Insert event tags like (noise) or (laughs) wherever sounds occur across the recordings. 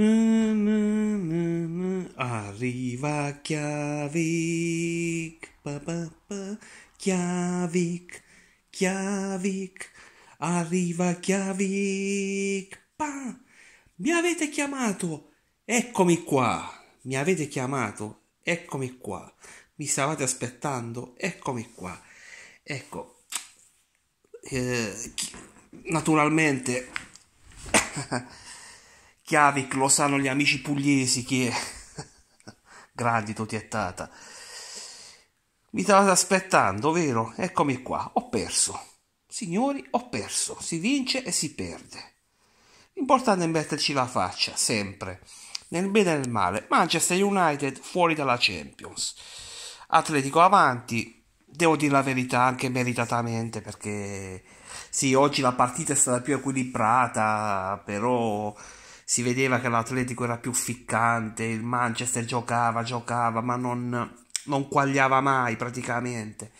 Arriva Chiavic, pa, pa, pa. Chiavic, Chiavic, arriva Chiavic. Pa. Mi avete chiamato, eccomi qua, mi avete chiamato, eccomi qua, mi stavate aspettando, eccomi qua. Ecco, eh, naturalmente... Chiavic lo sanno gli amici pugliesi che... (laughs) Grandi totiettata. Mi stavate aspettando, vero? Eccomi qua, ho perso. Signori, ho perso. Si vince e si perde. L'importante è metterci la faccia, sempre. Nel bene e nel male. Manchester United fuori dalla Champions. Atletico avanti. Devo dire la verità anche meritatamente perché sì, oggi la partita è stata più equilibrata, però si vedeva che l'Atletico era più ficcante, il Manchester giocava, giocava, ma non, non quagliava mai praticamente.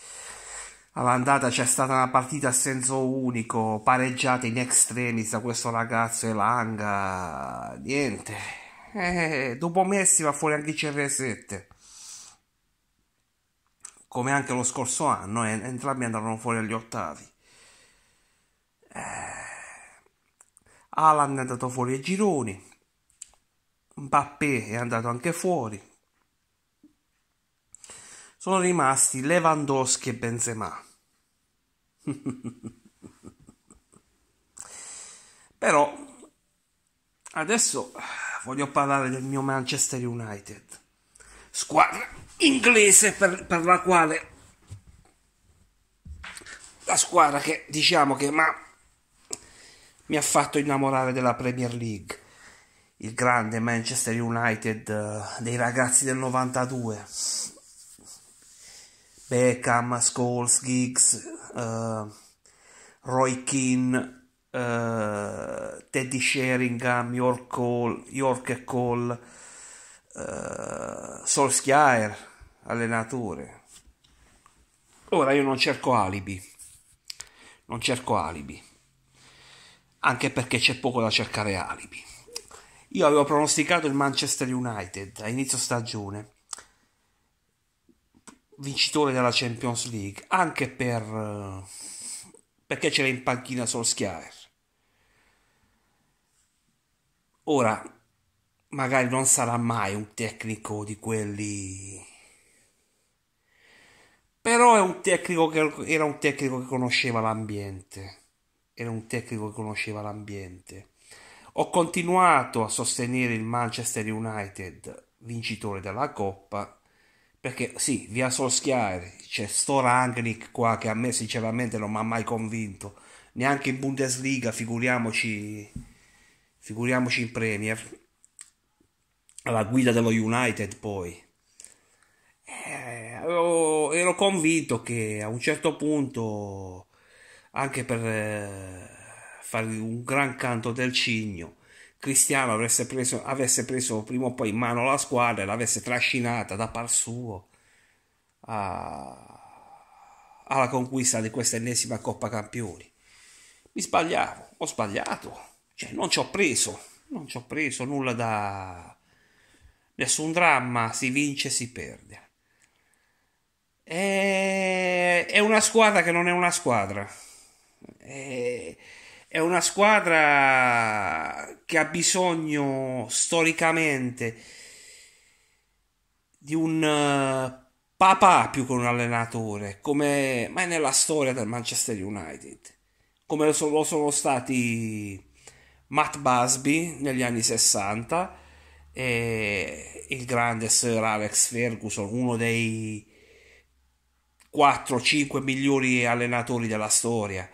All'andata c'è stata una partita a senso unico, pareggiata in extremis da questo ragazzo Elanga, niente. Eh, dopo Messi va fuori anche il CR7 come anche lo scorso anno, eh, entrambi andarono fuori agli ottavi. Eh, Alan è andato fuori ai gironi, Mbappé è andato anche fuori. Sono rimasti Lewandowski e Benzema. (laughs) Però adesso voglio parlare del mio Manchester United, squadra inglese per, per la quale la squadra che diciamo che ma mi ha fatto innamorare della Premier League, il grande Manchester United eh, dei ragazzi del 92. Beckham, Scholes, Giggs, uh, Roy Keane, uh, Teddy Sheringham, York, Cole, York Cole, uh, Solskjaer, allenatore. Ora io non cerco alibi, non cerco alibi anche perché c'è poco da cercare alibi. Io avevo pronosticato il Manchester United a inizio stagione, vincitore della Champions League, anche per, eh, perché c'era in panchina Solskjaer. Ora, magari non sarà mai un tecnico di quelli... Però è un tecnico che, era un tecnico che conosceva l'ambiente era un tecnico che conosceva l'ambiente. Ho continuato a sostenere il Manchester United, vincitore della Coppa, perché sì, via Solskjaer, c'è sto Rangnick qua che a me sinceramente non mi ha mai convinto, neanche in Bundesliga, figuriamoci, figuriamoci in Premier, alla guida dello United poi. Eh, ero, ero convinto che a un certo punto anche per eh, fare un gran canto del cigno. Cristiano avesse preso, avesse preso prima o poi in mano la squadra e l'avesse trascinata da par suo a, alla conquista di questa ennesima Coppa Campioni. Mi sbagliavo, ho sbagliato, cioè non ci ho preso, non ci ho preso nulla da nessun dramma, si vince, si perde. E... Eh, è una squadra che non è una squadra eh, è, una squadra che ha bisogno storicamente di un eh, papà più che un allenatore, come mai nella storia del Manchester United, come lo sono, lo sono stati Matt Busby negli anni 60 e il grande Sir Alex Ferguson, uno dei 4-5 migliori allenatori della storia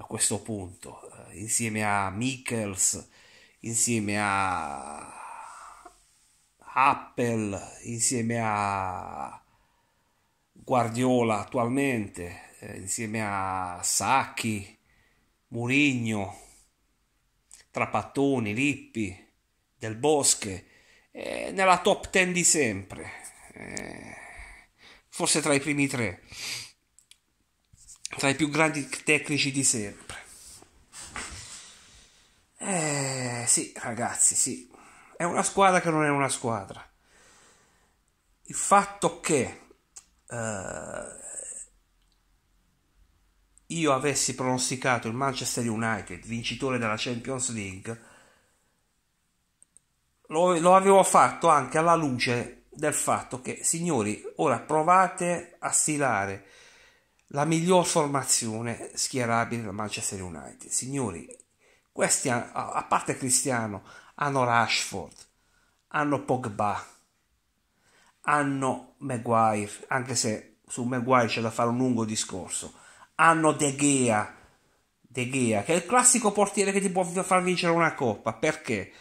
a questo punto, eh, insieme a Michels, insieme a Apple, insieme a Guardiola attualmente, eh, insieme a Sacchi, Murigno, Trapattoni, Lippi, Del Bosche, eh, nella top 10 di sempre, forse tra i primi tre tra i più grandi tecnici di sempre. Eh sì, ragazzi, sì, è una squadra che non è una squadra. Il fatto che eh, io avessi pronosticato il Manchester United vincitore della Champions League, lo, lo avevo fatto anche alla luce del fatto che, signori, ora provate a stilare la miglior formazione schierabile da Manchester United. Signori, questi, a parte Cristiano, hanno Rashford, hanno Pogba, hanno Maguire, anche se su Maguire c'è da fare un lungo discorso, hanno De Gea, De Gea, che è il classico portiere che ti può far vincere una coppa, perché?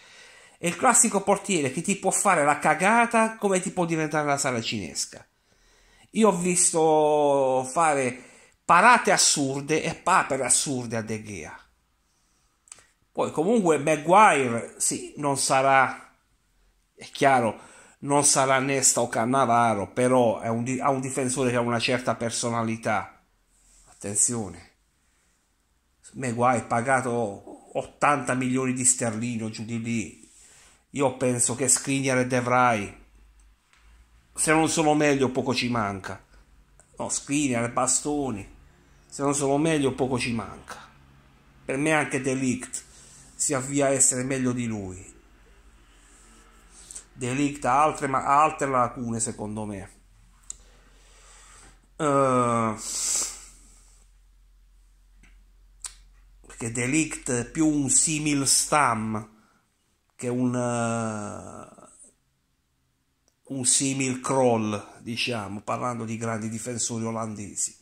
È il classico portiere che ti può fare la cagata come ti può diventare la sala cinesca. Io ho visto fare parate assurde e papere assurde a De Gea. Poi comunque Maguire, sì, non sarà, è chiaro, non sarà Nesta o Cannavaro, però è un, ha un difensore che ha una certa personalità. Attenzione. Maguire pagato 80 milioni di sterlino giù di lì. Io penso che Skriniar e De Vrij se non sono meglio poco ci manca. No, Skriniar, Bastoni, se non sono meglio poco ci manca. Per me anche Delict si avvia a essere meglio di lui. Delict ha altre, ma altre lacune secondo me. Uh, perché Delict è più un simil stam che un... Uh, un simil Kroll, diciamo, parlando di grandi difensori olandesi.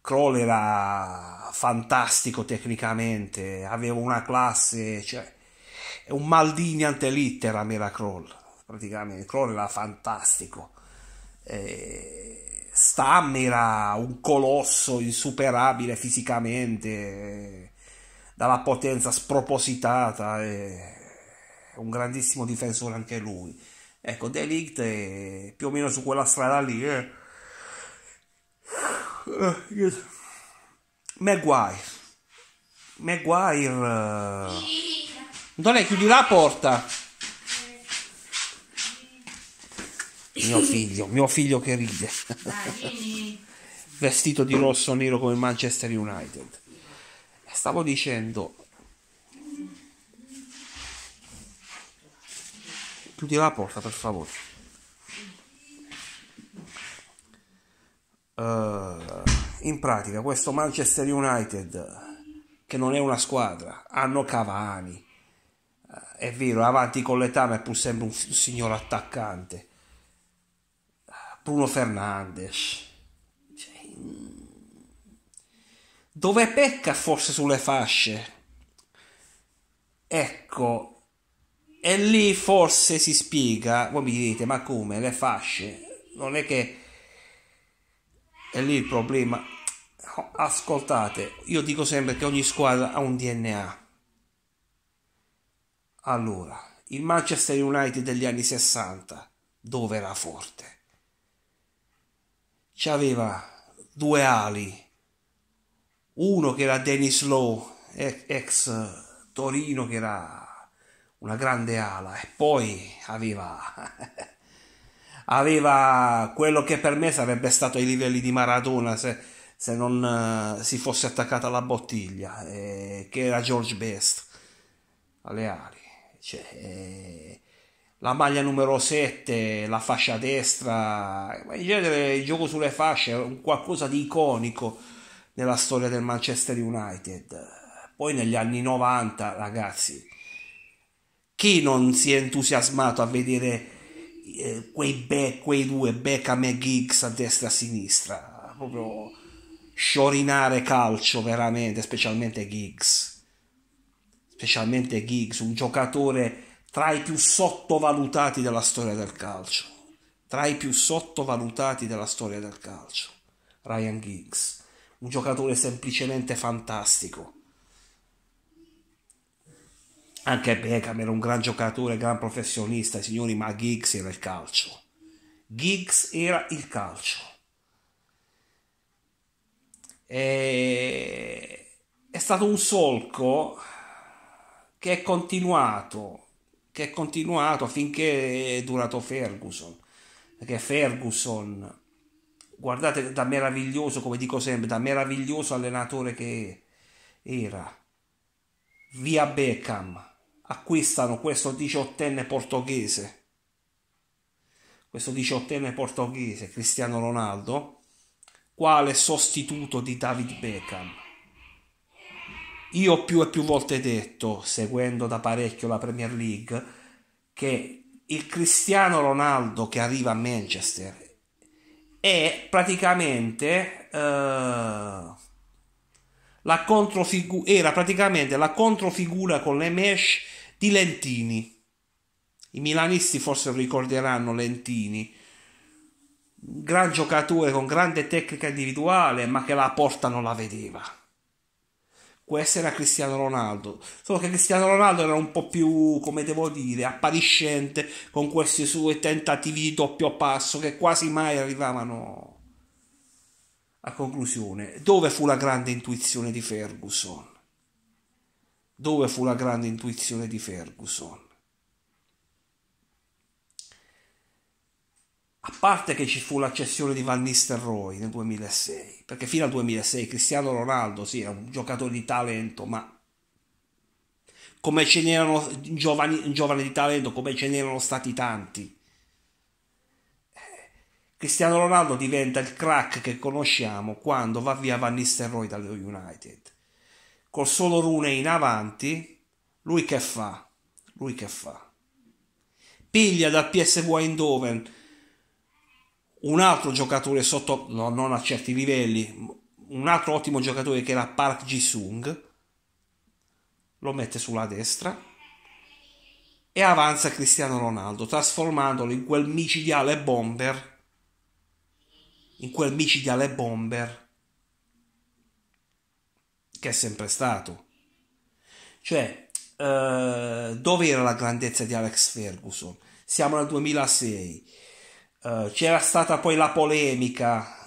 Kroll era fantastico tecnicamente, aveva una classe, cioè, è un Maldini ante litteram era Kroll, praticamente, Kroll era fantastico. Eh, Stam era un colosso insuperabile fisicamente, dalla potenza spropositata, eh, un grandissimo difensore anche lui Ecco, The Elite più o meno su quella strada lì. Eh. Maguire. Maguire. Eh. Donè, chiudi la porta. Mio figlio, mio figlio che ride. Vestito di rosso nero come Manchester United. Stavo dicendo, Chiudi la porta, per favore. Uh, in pratica, questo Manchester United, che non è una squadra, hanno Cavani. Uh, è vero, avanti con l'età, ma è pur sempre un, un signor attaccante. Bruno Fernandes. Cioè, mm. dove pecca forse sulle fasce? Ecco, e lì forse si spiega, voi mi direte, ma come le fasce? Non è che è lì il problema. Ascoltate, io dico sempre che ogni squadra ha un DNA. Allora, il Manchester United degli anni 60, dove era forte? C'aveva due ali, uno che era Dennis Lowe, ex Torino che era una grande ala e poi aveva, (laughs) aveva quello che per me sarebbe stato ai livelli di Maradona se, se non eh, si fosse attaccata alla bottiglia, eh, che era George Best alle ali. Cioè, eh, la maglia numero 7, la fascia destra, ma in genere il gioco sulle fasce è qualcosa di iconico nella storia del Manchester United. Poi negli anni 90, ragazzi, chi non si è entusiasmato a vedere eh, quei, be- quei due Beckham e Giggs a destra e a sinistra? Proprio sciorinare calcio veramente, specialmente Giggs. Specialmente Giggs, un giocatore tra i più sottovalutati della storia del calcio. Tra i più sottovalutati della storia del calcio. Ryan Giggs, un giocatore semplicemente fantastico anche Beckham era un gran giocatore, gran professionista, signori, ma Giggs era il calcio. Giggs era il calcio. E... È stato un solco che è continuato, che è continuato finché è durato Ferguson. Perché Ferguson, guardate da meraviglioso, come dico sempre, da meraviglioso allenatore che era, via Beckham acquistano questo diciottenne portoghese, questo diciottenne portoghese Cristiano Ronaldo, quale sostituto di David Beckham. Io ho più e più volte detto, seguendo da parecchio la Premier League, che il Cristiano Ronaldo che arriva a Manchester è praticamente eh, la controfigura era praticamente la controfigura con le mesh di Lentini. I milanisti forse ricorderanno Lentini, gran giocatore con grande tecnica individuale, ma che la porta non la vedeva. Questo era Cristiano Ronaldo, solo che Cristiano Ronaldo era un po' più, come devo dire, appariscente con questi suoi tentativi di doppio passo che quasi mai arrivavano a conclusione. Dove fu la grande intuizione di Ferguson? Dove fu la grande intuizione di Ferguson? A parte che ci fu l'accessione di Van Nistelrooy nel 2006, perché fino al 2006 Cristiano Ronaldo sì, era un giocatore di talento, ma come ce n'erano giovani, giovani di talento, come ce n'erano stati tanti. Eh, Cristiano Ronaldo diventa il crack che conosciamo quando va via Van Nistelrooy dallo United col solo rune in avanti, lui che fa? Lui che fa? Piglia dal PSV Eindhoven un altro giocatore sotto, no, non a certi livelli, un altro ottimo giocatore che era Park Ji-sung, lo mette sulla destra e avanza Cristiano Ronaldo, trasformandolo in quel micidiale bomber, in quel micidiale bomber che è sempre stato. Cioè, eh, dove era la grandezza di Alex Ferguson? Siamo nel 2006, eh, c'era stata poi la polemica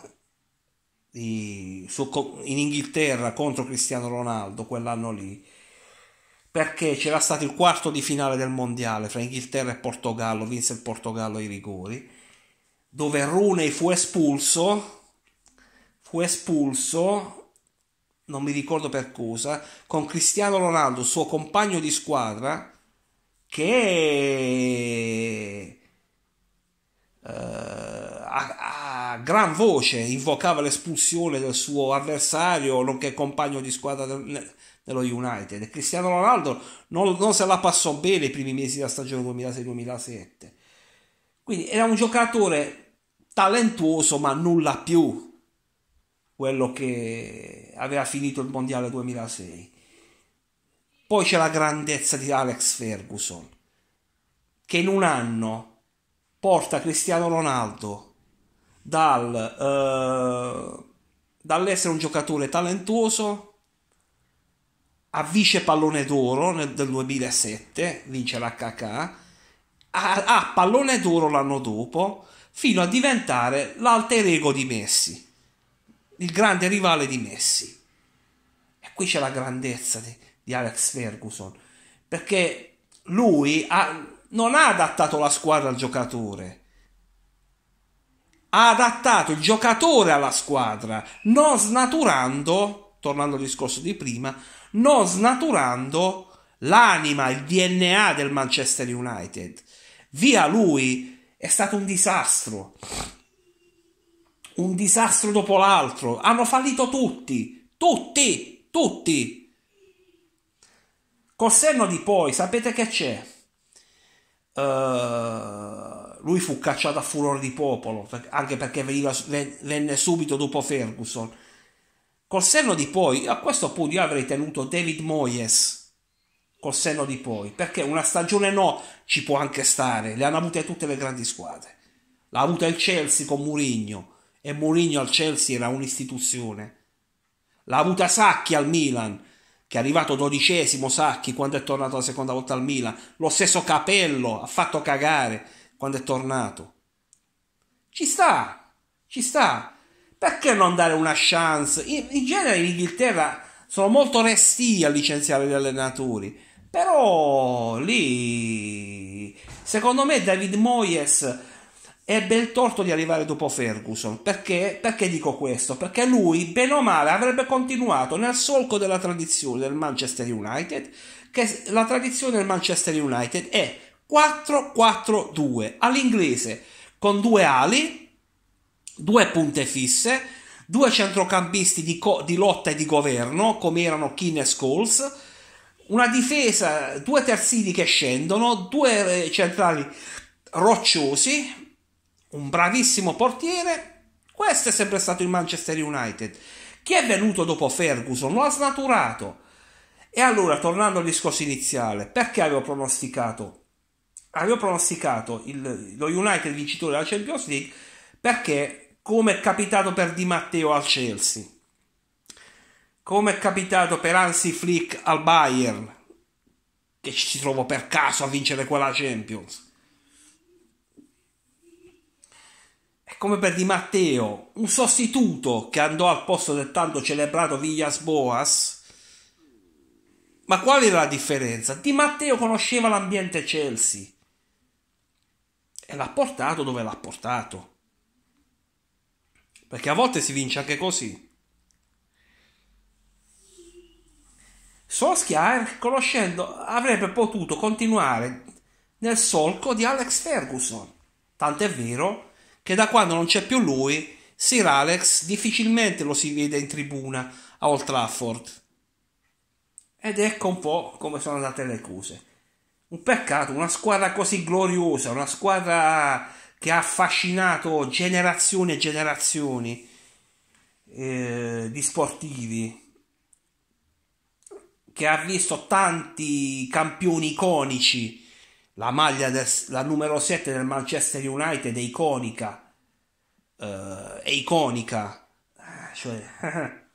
di, su, in Inghilterra contro Cristiano Ronaldo quell'anno lì, perché c'era stato il quarto di finale del mondiale fra Inghilterra e Portogallo, vinse il Portogallo ai rigori, dove Rooney fu espulso, fu espulso non mi ricordo per cosa, con Cristiano Ronaldo, suo compagno di squadra, che uh, a, a, gran voce invocava l'espulsione del suo avversario, nonché compagno di squadra del, dello United. Cristiano Ronaldo non, non se la passò bene i primi mesi della stagione 2006-2007. Quindi era un giocatore talentuoso ma nulla più quello che aveva finito il mondiale 2006. Poi c'è la grandezza di Alex Ferguson, che in un anno porta Cristiano Ronaldo dal, eh, dall'essere un giocatore talentuoso a vice pallone d'oro nel, del 2007, vince la KK, a, a pallone d'oro l'anno dopo, fino a diventare l'alter ego di Messi il grande rivale di Messi. E qui c'è la grandezza di, di Alex Ferguson, perché lui ha, non ha adattato la squadra al giocatore, ha adattato il giocatore alla squadra, non snaturando, tornando al discorso di prima, non snaturando l'anima, il DNA del Manchester United. Via lui è stato un disastro un disastro dopo l'altro. Hanno fallito tutti, tutti, tutti. Col senno di poi, sapete che c'è? Uh, lui fu cacciato a furore di popolo, anche perché veniva, venne subito dopo Ferguson. Col senno di poi, a questo punto io avrei tenuto David Moyes. Col senno di poi, perché una stagione no ci può anche stare, le hanno avute tutte le grandi squadre. L'ha avuta il Chelsea con Murigno, e Mourinho al Chelsea era un'istituzione. L'ha avuta Sacchi al Milan, che è arrivato dodicesimo Sacchi quando è tornato la seconda volta al Milan. Lo stesso Capello ha fatto cagare quando è tornato. Ci sta, ci sta. Perché non dare una chance? In, in genere in Inghilterra sono molto resti a licenziare gli allenatori. Però lì, secondo me, David Moyes ebbe il torto di arrivare dopo Ferguson. Perché? Perché dico questo? Perché lui, bene o male, avrebbe continuato nel solco della tradizione del Manchester United, che la tradizione del Manchester United è 4-4-2 all'inglese, con due ali, due punte fisse, due centrocampisti di, co- di lotta e di governo, come erano Keane e Scholes, una difesa, due terzini che scendono, due eh, centrali rocciosi, un bravissimo portiere, questo è sempre stato il Manchester United. Chi è venuto dopo Ferguson lo ha snaturato. E allora, tornando al discorso iniziale, perché avevo pronosticato? Avevo pronosticato il, lo United vincitore della Champions League perché, come è capitato per Di Matteo al Chelsea, come è capitato per Ansi Flick al Bayern, che ci si trovò per caso a vincere quella Champions, come per Di Matteo, un sostituto che andò al posto del tanto celebrato Villas Boas. Ma qual era la differenza? Di Matteo conosceva l'ambiente Chelsea e l'ha portato dove l'ha portato. Perché a volte si vince anche così. Solskjaer, conoscendo, avrebbe potuto continuare nel solco di Alex Ferguson. Tant'è vero che da quando non c'è più lui, Sir Alex difficilmente lo si vede in tribuna a Old Trafford. Ed ecco un po' come sono andate le cose. Un peccato, una squadra così gloriosa, una squadra che ha affascinato generazioni e generazioni eh, di sportivi, che ha visto tanti campioni iconici la maglia del, la numero 7 del Manchester United è iconica, uh, è iconica, eh, cioè,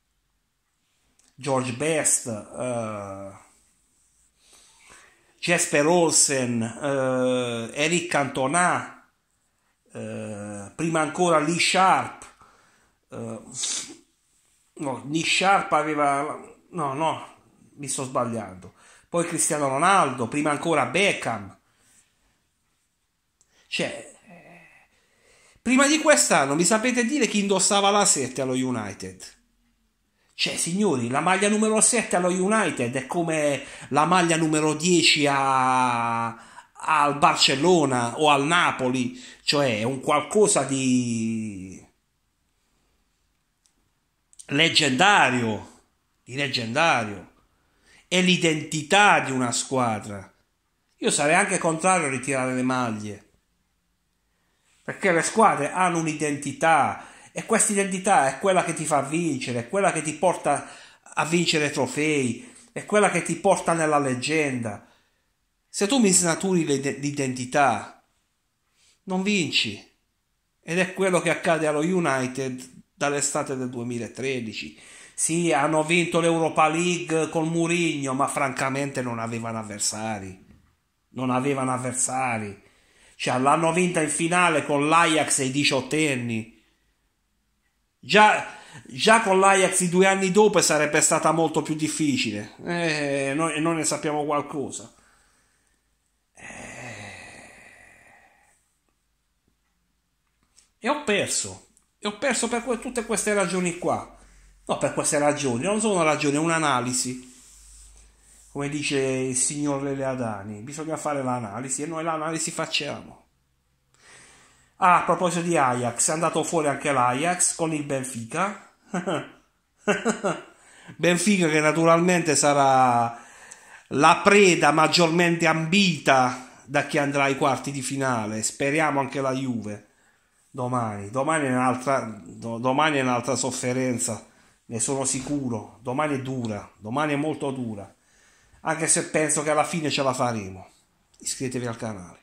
(laughs) George Best, uh, Jesper Olsen, uh, Eric Cantona, prima ancora Lee Sharp, no, Lee Sharp aveva, no, no, mi sto sbagliando poi Cristiano Ronaldo, prima ancora Beckham. Cioè, eh, prima di quest'anno mi sapete dire chi indossava la 7 allo United? Cioè, signori, la maglia numero 7 allo United è come la maglia numero 10 a al Barcellona o al Napoli, cioè è un qualcosa di leggendario, di leggendario è l'identità di una squadra. Io sarei anche contrario a ritirare le maglie, perché le squadre hanno un'identità e questa identità è quella che ti fa vincere, è quella che ti porta a vincere trofei, è quella che ti porta nella leggenda. Se tu mi snaturi l'identità, non vinci. Ed è quello che accade allo United dall'estate del 2013 sì, hanno vinto l'Europa League col Murigno, ma francamente non avevano avversari. Non avevano avversari. Cioè, l'hanno vinta in finale con l'Ajax ai diciottenni. Già, già con l'Ajax i due anni dopo sarebbe stata molto più difficile. Eh, noi, noi ne sappiamo qualcosa. Eh... E ho perso. E ho perso per que- tutte queste ragioni qua. No, per queste ragioni, non sono ragioni, è un'analisi. Come dice il signor Leadani, bisogna fare l'analisi e noi l'analisi facciamo. Ah, a proposito di Ajax, è andato fuori anche l'Ajax con il Benfica. (laughs) Benfica che naturalmente sarà la preda maggiormente ambita da chi andrà ai quarti di finale. Speriamo anche la Juve domani. Domani è un'altra, domani è un'altra sofferenza ne sono sicuro, domani è dura, domani è molto dura, anche se penso che alla fine ce la faremo. Iscrivetevi al canale.